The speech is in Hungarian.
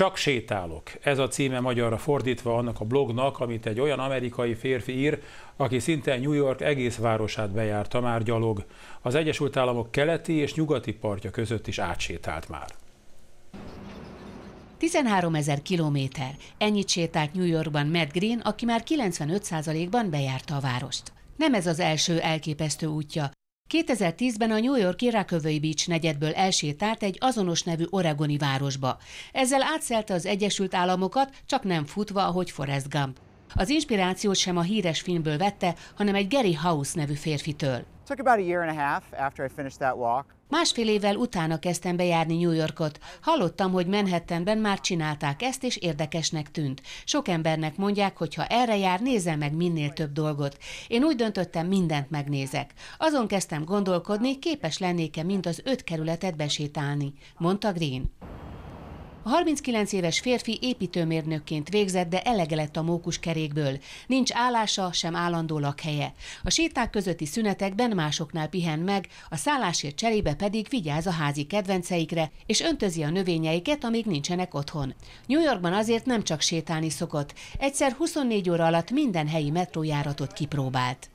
Csak sétálok. Ez a címe magyarra fordítva annak a blognak, amit egy olyan amerikai férfi ír, aki szinte New York egész városát bejárta már gyalog. Az Egyesült Államok keleti és nyugati partja között is átsétált már. 13 ezer kilométer. Ennyit sétált New Yorkban Matt Green, aki már 95%-ban bejárta a várost. Nem ez az első elképesztő útja. 2010-ben a New Yorki Rakövői Beach negyedből elsétált egy azonos nevű oregoni városba. Ezzel átszelte az Egyesült Államokat, csak nem futva, ahogy Forrest Gump. Az inspirációt sem a híres filmből vette, hanem egy Gary House nevű férfitől. Másfél évvel utána kezdtem bejárni New Yorkot. Hallottam, hogy Manhattanben már csinálták ezt, és érdekesnek tűnt. Sok embernek mondják, hogy ha erre jár, nézze meg minél több dolgot. Én úgy döntöttem, mindent megnézek. Azon kezdtem gondolkodni, képes lennék-e mind az öt kerületet besétálni, mondta Green. A 39 éves férfi építőmérnökként végzett, de elege lett a mókus kerékből. Nincs állása, sem állandó lakhelye. A séták közötti szünetekben másoknál pihen meg, a szállásért cserébe pedig vigyáz a házi kedvenceikre, és öntözi a növényeiket, amíg nincsenek otthon. New Yorkban azért nem csak sétálni szokott. Egyszer 24 óra alatt minden helyi metrójáratot kipróbált.